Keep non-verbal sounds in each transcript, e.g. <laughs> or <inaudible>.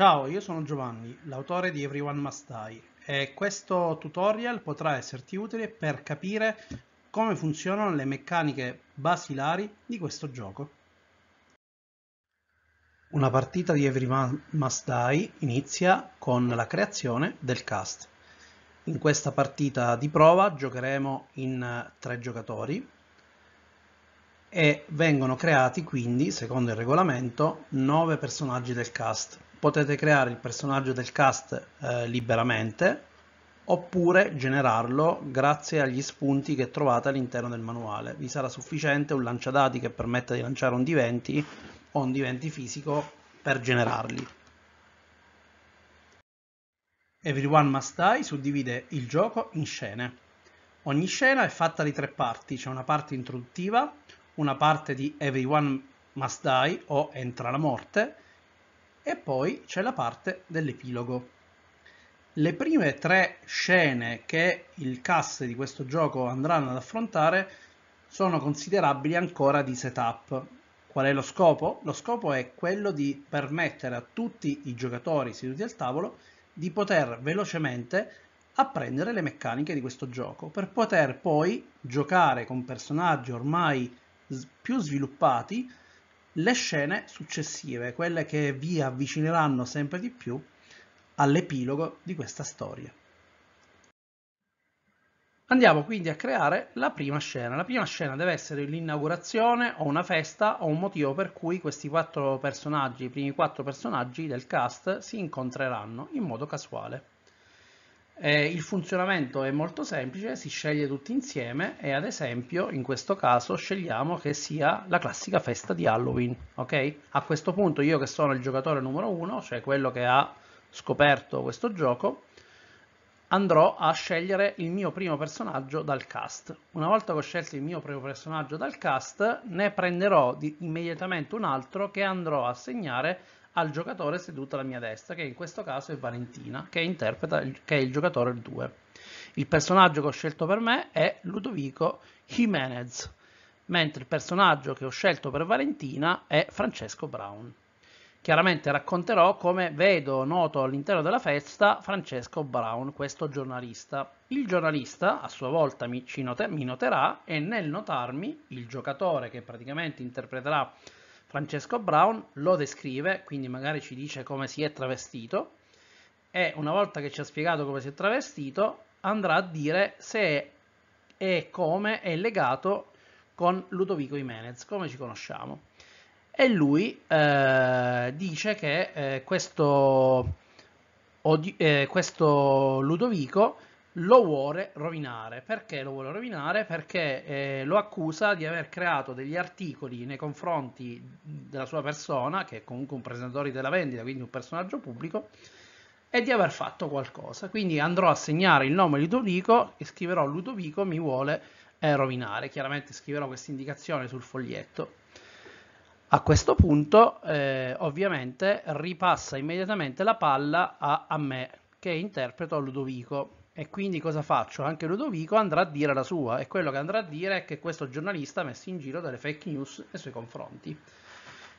Ciao, io sono Giovanni, l'autore di Everyone Must Die e questo tutorial potrà esserti utile per capire come funzionano le meccaniche basilari di questo gioco. Una partita di Everyone Must Die inizia con la creazione del cast. In questa partita di prova giocheremo in eh, tre giocatori e vengono creati quindi, secondo il regolamento, nove personaggi del cast potete creare il personaggio del cast eh, liberamente oppure generarlo grazie agli spunti che trovate all'interno del manuale. Vi sarà sufficiente un lanciadati che permetta di lanciare un D20 o un D20 fisico per generarli. Everyone Must Die suddivide il gioco in scene. Ogni scena è fatta di tre parti, c'è una parte introduttiva, una parte di Everyone Must Die o Entra la morte e poi c'è la parte dell'epilogo. Le prime tre scene che il cast di questo gioco andranno ad affrontare sono considerabili ancora di setup. Qual è lo scopo? Lo scopo è quello di permettere a tutti i giocatori seduti al tavolo di poter velocemente apprendere le meccaniche di questo gioco per poter poi giocare con personaggi ormai più sviluppati le scene successive, quelle che vi avvicineranno sempre di più all'epilogo di questa storia. Andiamo quindi a creare la prima scena. La prima scena deve essere l'inaugurazione o una festa o un motivo per cui questi quattro personaggi, i primi quattro personaggi del cast, si incontreranno in modo casuale. Eh, il funzionamento è molto semplice, si sceglie tutti insieme e ad esempio in questo caso scegliamo che sia la classica festa di Halloween, ok? A questo punto io che sono il giocatore numero 1, cioè quello che ha scoperto questo gioco, andrò a scegliere il mio primo personaggio dal cast. Una volta che ho scelto il mio primo personaggio dal cast, ne prenderò immediatamente un altro che andrò a segnare al giocatore seduto alla mia destra, che in questo caso è Valentina, che interpreta il, che è il giocatore 2. Il personaggio che ho scelto per me è Ludovico Jimenez, mentre il personaggio che ho scelto per Valentina è Francesco Brown. Chiaramente racconterò come vedo noto all'interno della festa Francesco Brown, questo giornalista. Il giornalista a sua volta mi, noterà e nel notarmi il giocatore che praticamente interpreterà Francesco Brown lo descrive, quindi magari ci dice come si è travestito e una volta che ci ha spiegato come si è travestito andrà a dire se e come è legato con Ludovico Jimenez, come ci conosciamo. E lui eh, dice che eh, questo, eh, questo Ludovico lo vuole rovinare. Perché lo vuole rovinare? Perché eh, lo accusa di aver creato degli articoli nei confronti della sua persona, che è comunque un presentatore della vendita, quindi un personaggio pubblico, e di aver fatto qualcosa. Quindi andrò a segnare il nome Ludovico e scriverò Ludovico mi vuole eh, rovinare. Chiaramente scriverò questa indicazione sul foglietto. A questo punto eh, ovviamente ripassa immediatamente la palla a, a me che interpreto Ludovico e quindi cosa faccio? Anche Ludovico andrà a dire la sua e quello che andrà a dire è che questo giornalista ha messo in giro delle fake news nei suoi confronti.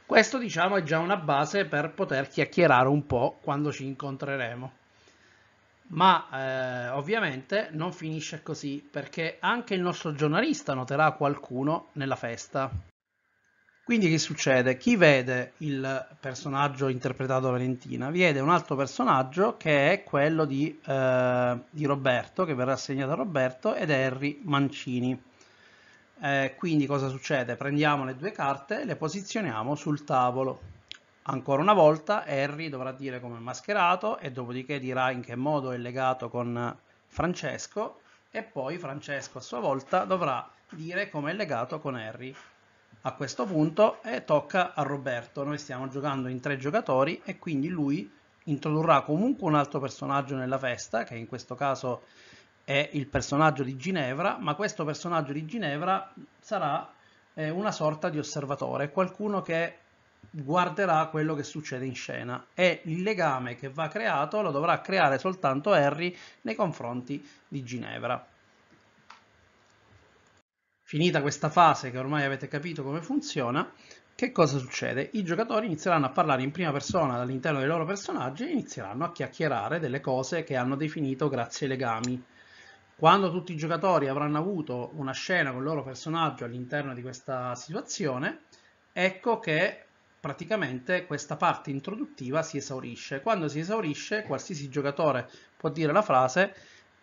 Questo diciamo è già una base per poter chiacchierare un po' quando ci incontreremo. Ma eh, ovviamente non finisce così perché anche il nostro giornalista noterà qualcuno nella festa quindi che succede? Chi vede il personaggio interpretato da Valentina vede un altro personaggio che è quello di, eh, di Roberto, che verrà assegnato a Roberto, ed è Harry Mancini. Eh, quindi cosa succede? Prendiamo le due carte e le posizioniamo sul tavolo. Ancora una volta Harry dovrà dire come è mascherato e dopodiché dirà in che modo è legato con Francesco e poi Francesco a sua volta dovrà dire come è legato con Harry a questo punto e tocca a Roberto. Noi stiamo giocando in tre giocatori e quindi lui introdurrà comunque un altro personaggio nella festa, che in questo caso è il personaggio di Ginevra, ma questo personaggio di Ginevra sarà eh, una sorta di osservatore, qualcuno che guarderà quello che succede in scena e il legame che va creato lo dovrà creare soltanto Harry nei confronti di Ginevra. Finita questa fase che ormai avete capito come funziona, che cosa succede? I giocatori inizieranno a parlare in prima persona all'interno dei loro personaggi e inizieranno a chiacchierare delle cose che hanno definito grazie ai legami. Quando tutti i giocatori avranno avuto una scena con il loro personaggio all'interno di questa situazione, ecco che praticamente questa parte introduttiva si esaurisce. Quando si esaurisce, qualsiasi giocatore può dire la frase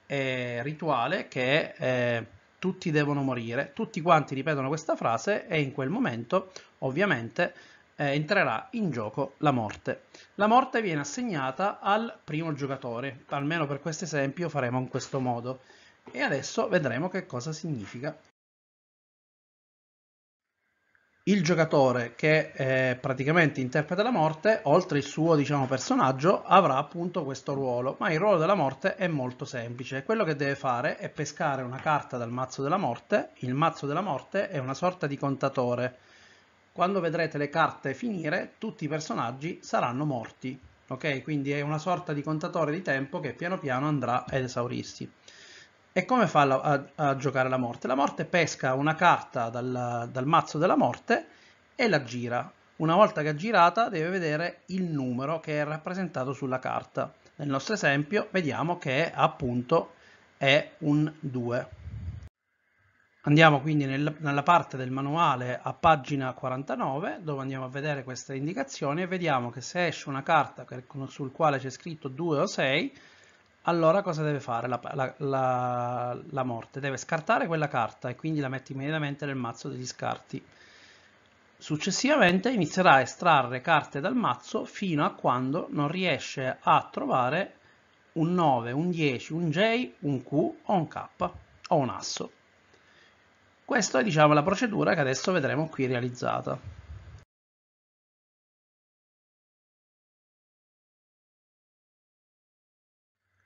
eh, rituale che eh, tutti devono morire, tutti quanti ripetono questa frase e in quel momento ovviamente eh, entrerà in gioco la morte. La morte viene assegnata al primo giocatore, almeno per questo esempio faremo in questo modo. E adesso vedremo che cosa significa il giocatore che eh, praticamente interpreta la morte, oltre il suo diciamo, personaggio, avrà appunto questo ruolo, ma il ruolo della morte è molto semplice. Quello che deve fare è pescare una carta dal mazzo della morte, il mazzo della morte è una sorta di contatore. Quando vedrete le carte finire, tutti i personaggi saranno morti, ok? Quindi è una sorta di contatore di tempo che piano piano andrà ad esaurirsi. E come fa la, a, a, giocare la morte? La morte pesca una carta dal, dal, mazzo della morte e la gira. Una volta che ha girata deve vedere il numero che è rappresentato sulla carta. Nel nostro esempio vediamo che appunto è un 2. Andiamo quindi nel, nella parte del manuale a pagina 49 dove andiamo a vedere queste indicazioni e vediamo che se esce una carta sul quale c'è scritto 2 o 6 allora cosa deve fare la, la, la, la, morte? Deve scartare quella carta e quindi la mette immediatamente nel mazzo degli scarti. Successivamente inizierà a estrarre carte dal mazzo fino a quando non riesce a trovare un 9, un 10, un J, un Q o un K o un asso. Questa è diciamo, la procedura che adesso vedremo qui realizzata.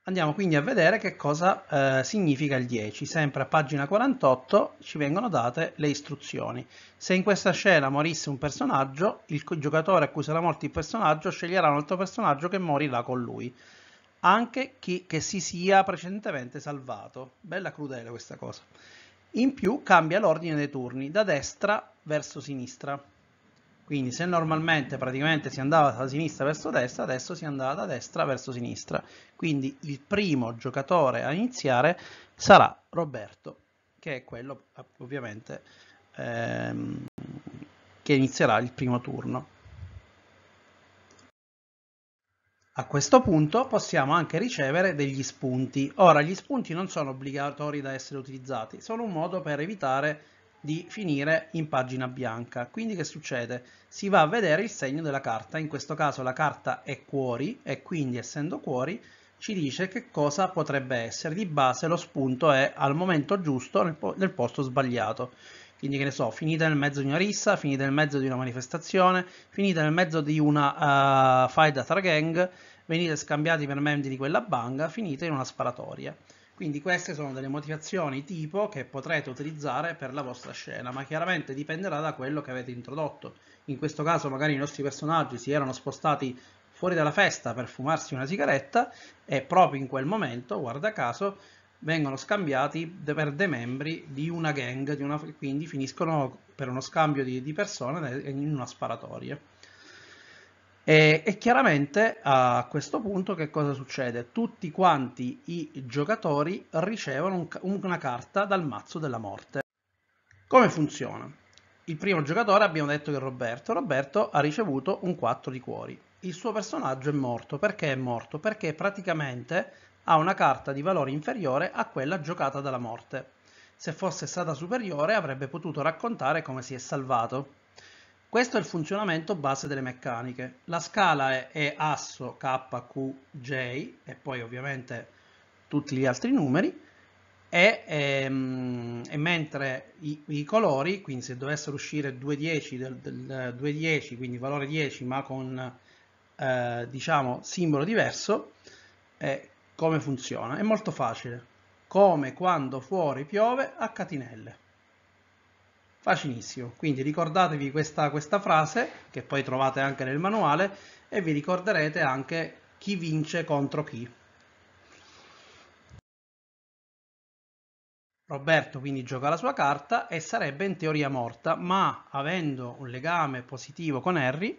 Andiamo quindi a vedere che cosa eh, significa il 10. Sempre a pagina 48 ci vengono date le istruzioni. Se in questa scena morisse un personaggio, il giocatore a cui sarà morto il personaggio sceglierà un altro personaggio che morirà con lui. Anche chi che si sia precedentemente salvato. Bella crudele questa cosa. In più cambia l'ordine dei turni, da destra verso sinistra. Quindi se normalmente praticamente si andava da sinistra verso destra, adesso si andava da destra verso sinistra. Quindi il primo giocatore a iniziare sarà Roberto, che è quello ovviamente ehm, che inizierà il primo turno. A questo punto possiamo anche ricevere degli spunti. Ora, gli spunti non sono obbligatori da essere utilizzati, sono un modo per evitare di finire in pagina bianca. Quindi che succede? Si va a vedere il segno della carta, in questo caso la carta è cuori e quindi essendo cuori ci dice che cosa potrebbe essere. Di base lo spunto è al momento giusto nel, po nel posto sbagliato. Quindi che ne so, finita nel mezzo di una rissa, finita nel mezzo di una manifestazione, finita nel mezzo di una uh, fight da tra gang, venite scambiati per membri di quella banga, finite in una sparatoria. Quindi queste sono delle motivazioni tipo che potrete utilizzare per la vostra scena, ma chiaramente dipenderà da quello che avete introdotto. In questo caso magari i nostri personaggi si erano spostati fuori dalla festa per fumarsi una sigaretta e proprio in quel momento, guarda caso, vengono scambiati per dei membri di una gang, di una, quindi finiscono per uno scambio di, di persone eh, in una sparatoria. E, e, chiaramente a questo punto che cosa succede? Tutti quanti i giocatori ricevono un, una carta dal mazzo della morte. Come funziona? Il primo giocatore abbiamo detto che è Roberto. Roberto ha ricevuto un 4 di cuori. Il suo personaggio è morto. Perché è morto? Perché praticamente ha una carta di valore inferiore a quella giocata dalla morte. Se fosse stata superiore avrebbe potuto raccontare come si è salvato. Questo è il funzionamento base delle meccaniche. La scala è, è asso K, Q, J e poi ovviamente tutti gli altri numeri e, e, ehm, e mentre i, i, colori, quindi se dovessero uscire 210 del, del 210, quindi valore 10 ma con eh, diciamo simbolo diverso, eh, come funziona? È molto facile. Come quando fuori piove a catinelle. Facilissimo, quindi ricordatevi questa, questa frase che poi trovate anche nel manuale e vi ricorderete anche chi vince contro chi. Roberto quindi gioca la sua carta e sarebbe in teoria morta, ma avendo un legame positivo con Harry,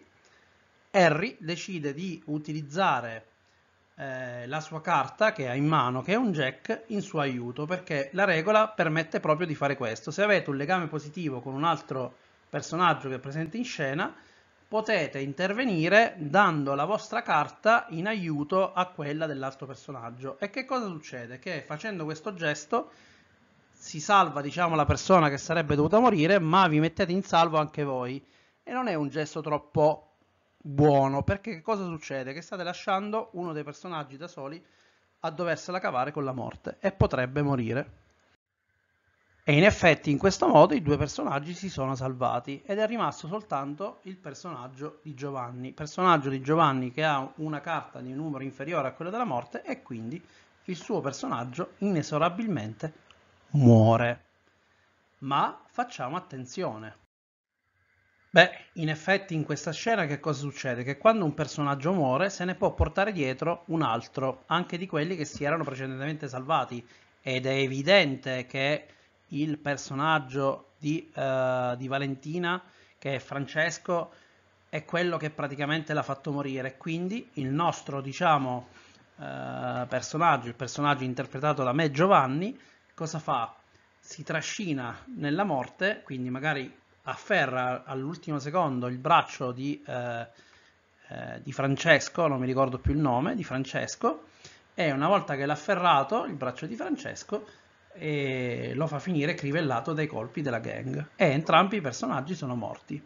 Harry decide di utilizzare eh, la sua carta che ha in mano, che è un jack, in suo aiuto, perché la regola permette proprio di fare questo. Se avete un legame positivo con un altro personaggio che è presente in scena, potete intervenire dando la vostra carta in aiuto a quella dell'altro personaggio. E che cosa succede? Che facendo questo gesto si salva diciamo la persona che sarebbe dovuta morire, ma vi mettete in salvo anche voi. E non è un gesto troppo buono, perché che cosa succede? Che state lasciando uno dei personaggi da soli a doversela cavare con la morte e potrebbe morire. E in effetti in questo modo i due personaggi si sono salvati ed è rimasto soltanto il personaggio di Giovanni, personaggio di Giovanni che ha una carta di numero inferiore a quella della morte e quindi il suo personaggio inesorabilmente muore. Ma facciamo attenzione, Beh, in effetti in questa scena che cosa succede? Che quando un personaggio muore se ne può portare dietro un altro, anche di quelli che si erano precedentemente salvati. Ed è evidente che il personaggio di, uh, di Valentina, che è Francesco, è quello che praticamente l'ha fatto morire. Quindi il nostro, diciamo, uh, personaggio, il personaggio interpretato da me Giovanni, cosa fa? Si trascina nella morte, quindi magari afferra all'ultimo secondo il braccio di, eh, eh, di, Francesco, non mi ricordo più il nome, di Francesco, e una volta che l'ha afferrato il braccio di Francesco lo fa finire crivellato dai colpi della gang. E entrambi i personaggi sono morti.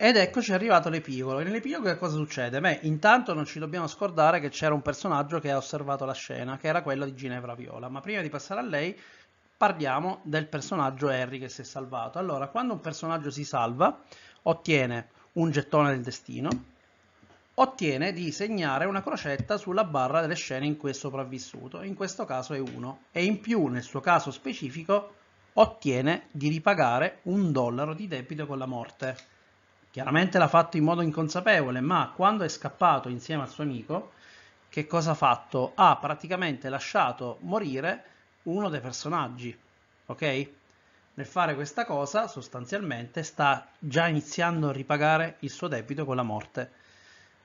Ed eccoci arrivato all'epilogo. Nell'epilogo che cosa succede? Beh, intanto non ci dobbiamo scordare che c'era un personaggio che ha osservato la scena, che era quello di Ginevra Viola, ma prima di passare a lei parliamo del personaggio Harry che si è salvato. Allora, quando un personaggio si salva, ottiene un gettone del destino, ottiene di segnare una crocetta sulla barra delle scene in cui è sopravvissuto, in questo caso è 1, e in più nel suo caso specifico ottiene di ripagare un dollaro di debito con la morte Chiaramente l'ha fatto in modo inconsapevole, ma quando è scappato insieme al suo amico, che cosa ha fatto? Ha praticamente lasciato morire uno dei personaggi, ok? Nel fare questa cosa, sostanzialmente, sta già iniziando a ripagare il suo debito con la morte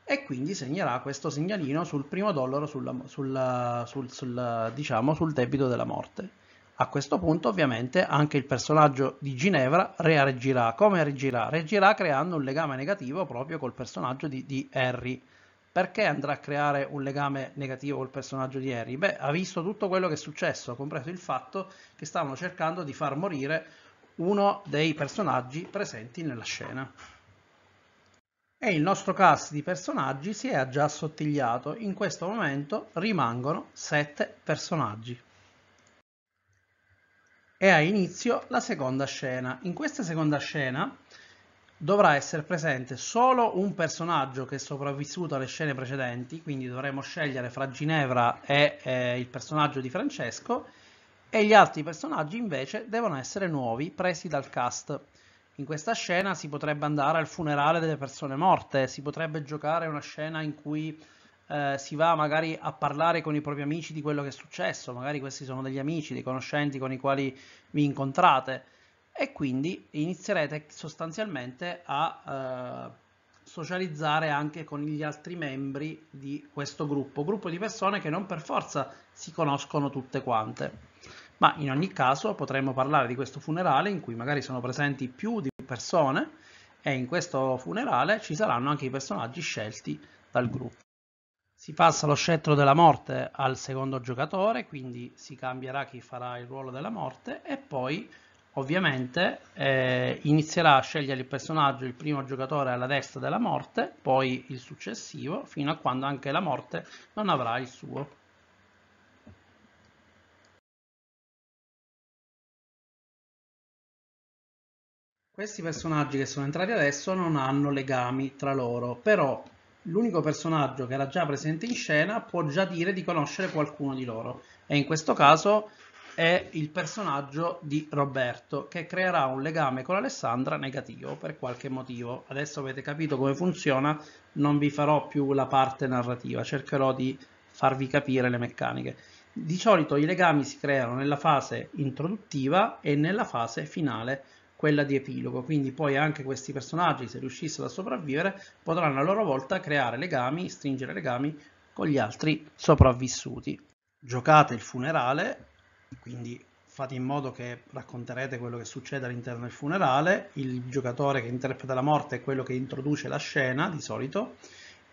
e quindi segnerà questo segnalino sul primo dollaro sulla, sulla, sul, sul, diciamo, sul debito della morte. A questo punto ovviamente anche il personaggio di Ginevra reagirà. Come reagirà? Reagirà creando un legame negativo proprio col personaggio di, di Harry. Perché andrà a creare un legame negativo col personaggio di Harry? Beh, ha visto tutto quello che è successo, compreso il fatto che stavano cercando di far morire uno dei personaggi presenti nella scena. E il nostro cast di personaggi si è già assottigliato, in questo momento rimangono sette personaggi e ha inizio la seconda scena. In questa seconda scena dovrà essere presente solo un personaggio che è sopravvissuto alle scene precedenti, quindi dovremo scegliere fra Ginevra e eh, il personaggio di Francesco, e gli altri personaggi invece devono essere nuovi, presi dal cast. In questa scena si potrebbe andare al funerale delle persone morte, si potrebbe giocare una scena in cui eh, si va magari a parlare con i propri amici di quello che è successo, magari questi sono degli amici, dei conoscenti con i quali vi incontrate e quindi inizierete sostanzialmente a eh, socializzare anche con gli altri membri di questo gruppo, gruppo di persone che non per forza si conoscono tutte quante. Ma in ogni caso potremmo parlare di questo funerale in cui magari sono presenti più di persone e in questo funerale ci saranno anche i personaggi scelti dal gruppo. Si passa lo scettro della morte al secondo giocatore, quindi si cambierà chi farà il ruolo della morte e poi ovviamente eh, inizierà a scegliere il personaggio, il primo giocatore alla destra della morte, poi il successivo, fino a quando anche la morte non avrà il suo. Questi personaggi che sono entrati adesso non hanno legami tra loro, però l'unico personaggio che era già presente in scena può già dire di conoscere qualcuno di loro e in questo caso è il personaggio di Roberto che creerà un legame con Alessandra negativo per qualche motivo. Adesso avete capito come funziona, non vi farò più la parte narrativa, cercherò di farvi capire le meccaniche. Di solito i legami si creano nella fase introduttiva e nella fase finale quella di epilogo, quindi poi anche questi personaggi, se riuscissero a sopravvivere, potranno a loro volta creare legami, stringere legami con gli altri sopravvissuti. Giocate il funerale, quindi fate in modo che racconterete quello che succede all'interno del funerale, il giocatore che interpreta la morte è quello che introduce la scena di solito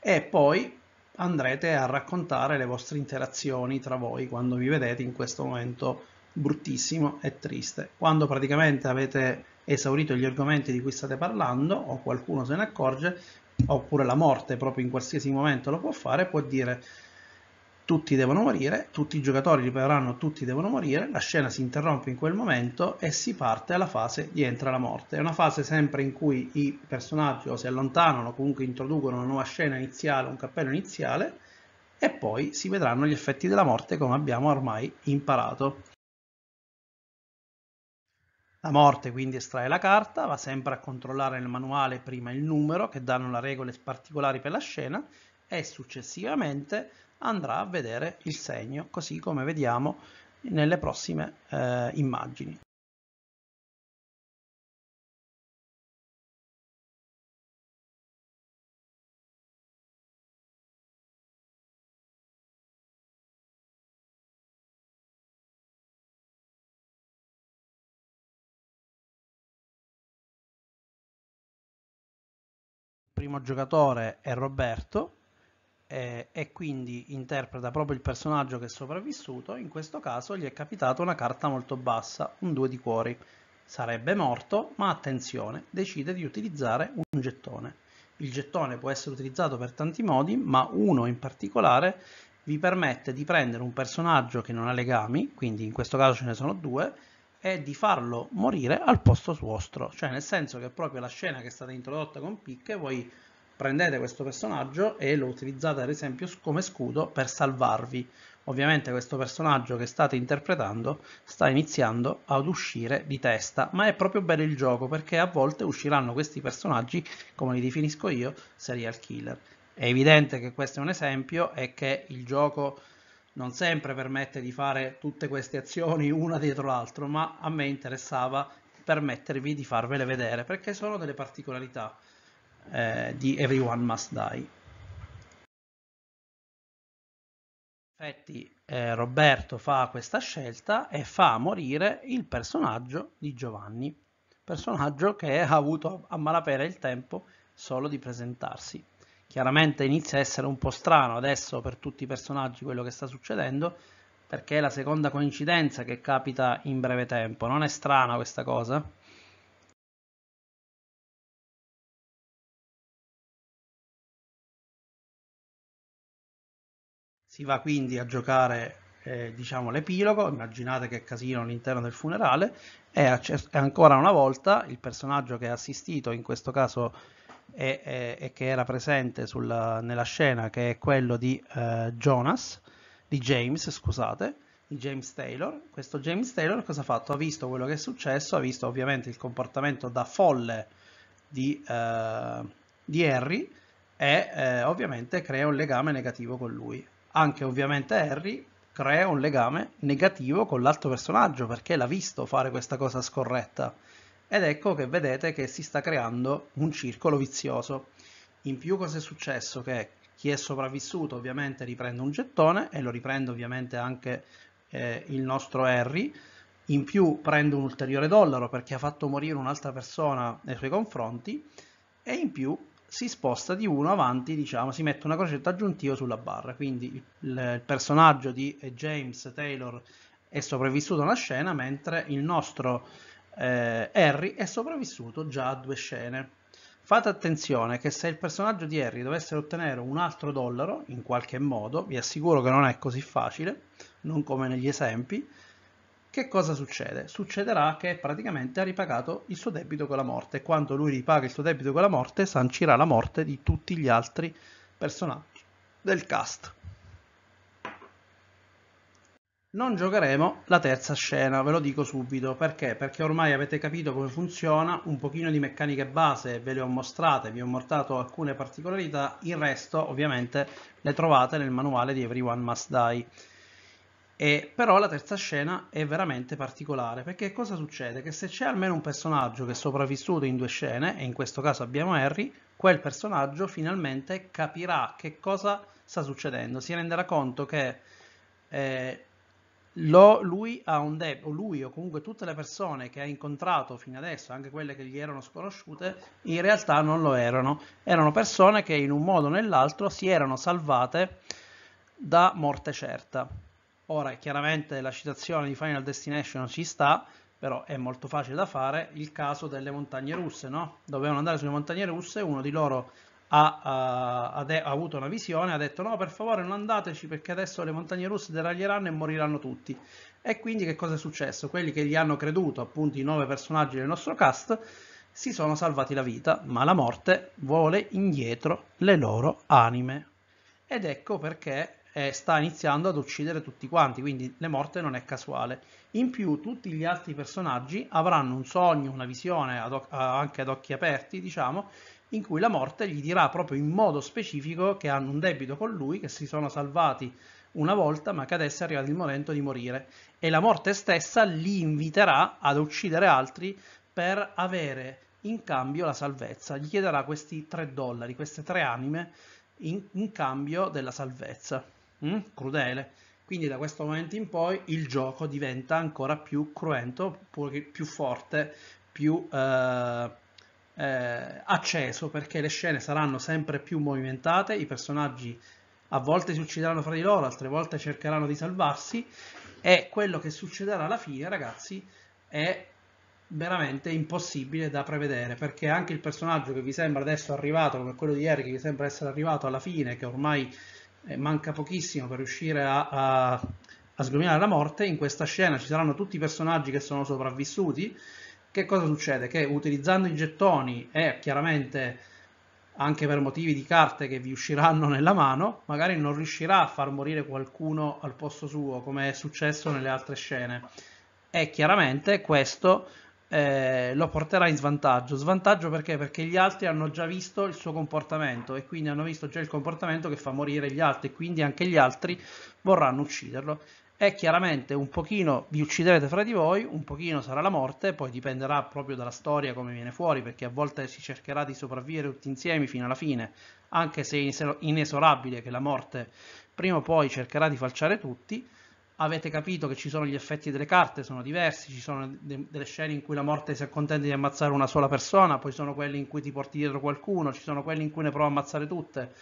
e poi andrete a raccontare le vostre interazioni tra voi quando vi vedete in questo momento bruttissimo e triste, quando praticamente avete esaurito gli argomenti di cui state parlando o qualcuno se ne accorge oppure la morte proprio in qualsiasi momento lo può fare, può dire tutti devono morire, tutti i giocatori ripeteranno tutti devono morire, la scena si interrompe in quel momento e si parte alla fase di entra la morte. È una fase sempre in cui i personaggi o si allontanano, comunque introducono una nuova scena iniziale, un cappello iniziale e poi si vedranno gli effetti della morte come abbiamo ormai imparato. La morte quindi estrae la carta, va sempre a controllare nel manuale prima il numero che danno le regole particolari per la scena e successivamente andrà a vedere il segno, così come vediamo nelle prossime eh, immagini. primo giocatore è Roberto eh, e quindi interpreta proprio il personaggio che è sopravvissuto, in questo caso gli è capitata una carta molto bassa, un 2 di cuori. Sarebbe morto, ma attenzione, decide di utilizzare un gettone. Il gettone può essere utilizzato per tanti modi, ma uno in particolare vi permette di prendere un personaggio che non ha legami, quindi in questo caso ce ne sono due, è di farlo morire al posto vostro, cioè nel senso che proprio la scena che è stata introdotta con picche voi prendete questo personaggio e lo utilizzate ad esempio come scudo per salvarvi. Ovviamente questo personaggio che state interpretando sta iniziando ad uscire di testa, ma è proprio bello il gioco perché a volte usciranno questi personaggi, come li definisco io, serial killer. È evidente che questo è un esempio e che il gioco non sempre permette di fare tutte queste azioni una dietro l'altra, ma a me interessava permettervi di farvele vedere perché sono delle particolarità eh, di Everyone Must Die. In effetti eh, Roberto fa questa scelta e fa morire il personaggio di Giovanni, personaggio che ha avuto a malapena il tempo solo di presentarsi chiaramente inizia a essere un po' strano adesso per tutti i personaggi quello che sta succedendo perché è la seconda coincidenza che capita in breve tempo non è strana questa cosa? si va quindi a giocare eh, diciamo l'epilogo immaginate che casino all'interno del funerale e ancora una volta il personaggio che ha assistito in questo caso e, e, e che era presente sulla, nella scena, che è quello di eh, Jonas, di James, scusate, di James Taylor. Questo James Taylor cosa ha fatto? Ha visto quello che è successo, ha visto ovviamente il comportamento da folle di, eh, di Harry e eh, ovviamente crea un legame negativo con lui. Anche ovviamente Harry crea un legame negativo con l'altro personaggio perché l'ha visto fare questa cosa scorretta ed ecco che vedete che si sta creando un circolo vizioso. In più cosa è successo? Che chi è sopravvissuto ovviamente riprende un gettone e lo riprende ovviamente anche eh, il nostro Harry, in più prende un ulteriore dollaro perché ha fatto morire un'altra persona nei suoi confronti e in più si sposta di uno avanti, diciamo, si mette una crocetta aggiuntiva sulla barra, quindi il, personaggio di James Taylor è sopravvissuto alla scena mentre il nostro eh, Harry è sopravvissuto già a due scene. Fate attenzione che se il personaggio di Harry dovesse ottenere un altro dollaro, in qualche modo, vi assicuro che non è così facile, non come negli esempi, che cosa succede? Succederà che praticamente ha ripagato il suo debito con la morte. Quando lui ripaga il suo debito con la morte, sancirà la morte di tutti gli altri personaggi del cast. Non giocheremo la terza scena, ve lo dico subito, perché? Perché ormai avete capito come funziona, un pochino di meccaniche base ve le ho mostrate, vi ho mostrato alcune particolarità, il resto ovviamente le trovate nel manuale di Everyone Must Die. E, però la terza scena è veramente particolare, perché cosa succede? Che se c'è almeno un personaggio che è sopravvissuto in due scene, e in questo caso abbiamo Harry, quel personaggio finalmente capirà che cosa sta succedendo, si renderà conto che... Eh, lo, lui ha un debito, o lui o comunque tutte le persone che ha incontrato fino adesso, anche quelle che gli erano sconosciute, in realtà non lo erano. Erano persone che in un modo o nell'altro si erano salvate da morte certa. Ora, chiaramente la citazione di Final Destination ci sta, però è molto facile da fare, il caso delle montagne russe, no? Dovevano andare sulle montagne russe, uno di loro ha, eh, ha, ha, ha, avuto una visione, ha detto no per favore non andateci perché adesso le montagne russe deraglieranno e moriranno tutti. E quindi che cosa è successo? Quelli che gli hanno creduto, appunto i nove personaggi del nostro cast, si sono salvati la vita, ma la morte vuole indietro le loro anime. Ed ecco perché eh, sta iniziando ad uccidere tutti quanti, quindi la morte non è casuale. In più tutti gli altri personaggi avranno un sogno, una visione ad anche ad occhi aperti, diciamo, in cui la morte gli dirà proprio in modo specifico che hanno un debito con lui, che si sono salvati una volta, ma che adesso è arrivato il momento di morire. E la morte stessa li inviterà ad uccidere altri per avere in cambio la salvezza. Gli chiederà questi tre dollari, queste tre anime, in, in cambio della salvezza. Mm? Crudele. Quindi da questo momento in poi il gioco diventa ancora più cruento, più forte, più... Eh eh, acceso perché le scene saranno sempre più movimentate, i personaggi a volte si uccideranno fra di loro, altre volte cercheranno di salvarsi e quello che succederà alla fine, ragazzi, è veramente impossibile da prevedere perché anche il personaggio che vi sembra adesso arrivato, come quello di ieri che vi sembra essere arrivato alla fine, che ormai eh, manca pochissimo per riuscire a, a, a sgominare la morte, in questa scena ci saranno tutti i personaggi che sono sopravvissuti che cosa succede? Che utilizzando i gettoni e chiaramente anche per motivi di carte che vi usciranno <laughs> nella mano, magari non riuscirà a far morire qualcuno al posto suo, come è successo nelle altre scene. E chiaramente questo eh, lo porterà in svantaggio. Svantaggio perché? Perché gli altri hanno già visto il suo comportamento e quindi hanno visto già il comportamento che fa morire gli altri, quindi anche gli altri vorranno ucciderlo è chiaramente un pochino vi ucciderete fra di voi, un pochino sarà la morte, poi dipenderà proprio dalla storia come viene fuori, perché a volte si cercherà di sopravvivere tutti insieme fino alla fine, anche se è inesorabile che la morte prima o poi cercherà di falciare tutti. Avete capito che ci sono gli effetti delle carte, sono diversi, ci sono de delle scene in cui la morte si accontenta di ammazzare una sola persona, poi sono quelle in cui ti porti dietro qualcuno, ci sono quelle in cui ne prova a ammazzare tutte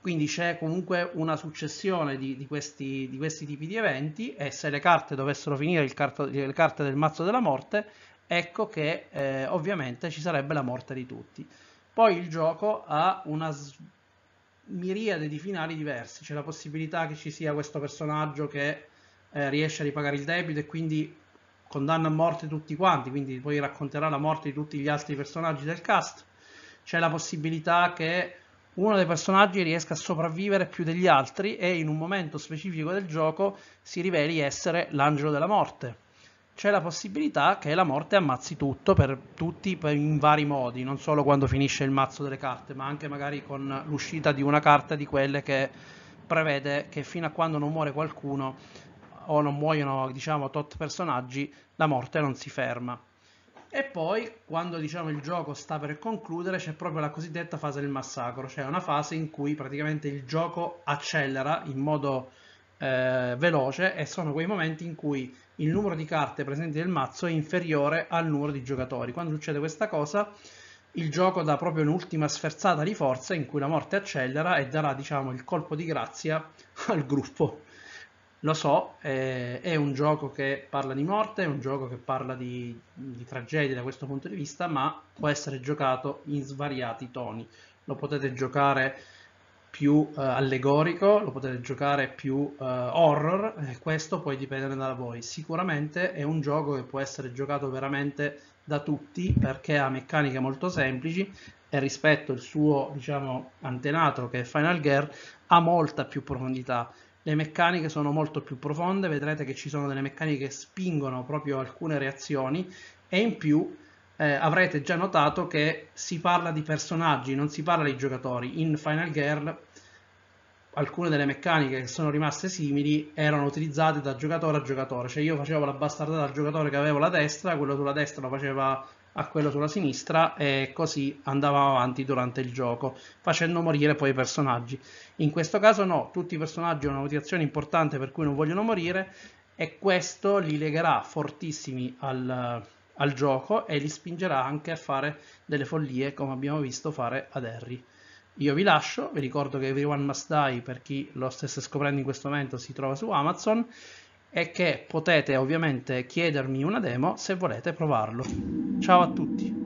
quindi c'è comunque una successione di, di, questi, di, questi, tipi di eventi e se le carte dovessero finire carto, le carte del mazzo della morte, ecco che eh, ovviamente ci sarebbe la morte di tutti. Poi il gioco ha una miriade di finali diversi, c'è la possibilità che ci sia questo personaggio che eh, riesce a ripagare il debito e quindi condanna a morte tutti quanti, quindi poi racconterà la morte di tutti gli altri personaggi del cast. C'è la possibilità che uno dei personaggi riesca a sopravvivere più degli altri e in un momento specifico del gioco si riveli essere l'angelo della morte. C'è la possibilità che la morte ammazzi tutto per tutti in vari modi, non solo quando finisce il mazzo delle carte, ma anche magari con l'uscita di una carta di quelle che prevede che fino a quando non muore qualcuno o non muoiono diciamo tot personaggi, la morte non si ferma e poi quando diciamo il gioco sta per concludere c'è proprio la cosiddetta fase del massacro, cioè una fase in cui praticamente il gioco accelera in modo eh, veloce e sono quei momenti in cui il numero di carte presenti nel mazzo è inferiore al numero di giocatori. Quando succede questa cosa il gioco dà proprio un'ultima sferzata di forza in cui la morte accelera e darà diciamo il colpo di grazia <laughs> al gruppo. Lo so, eh, è un gioco che parla di morte, è un gioco che parla di, di tragedia da questo punto di vista, ma può essere giocato in svariati toni. Lo potete giocare più eh, allegorico, lo potete giocare più eh, horror, e questo poi dipende da voi. Sicuramente è un gioco che può essere giocato veramente da tutti perché ha meccaniche molto semplici e rispetto al suo diciamo, antenato che è Final Gear ha molta più profondità le meccaniche sono molto più profonde, vedrete che ci sono delle meccaniche che spingono proprio alcune reazioni e in più eh, avrete già notato che si parla di personaggi, non si parla di giocatori. In Final Girl alcune delle meccaniche che sono rimaste simili erano utilizzate da giocatore a giocatore, cioè io facevo la bastardata al giocatore che avevo la destra, quello sulla destra lo faceva a quello sulla sinistra e così andavamo avanti durante il gioco, facendo morire poi i personaggi. In questo caso no, tutti i personaggi hanno una motivazione importante per cui non vogliono morire e questo li legherà fortissimi al, al gioco e li spingerà anche a fare delle follie come abbiamo visto fare ad Harry. Io vi lascio, vi ricordo che Everyone Must Die per chi lo stesse scoprendo in questo momento si trova su Amazon e che potete ovviamente chiedermi una demo se volete provarlo. Ciao a tutti!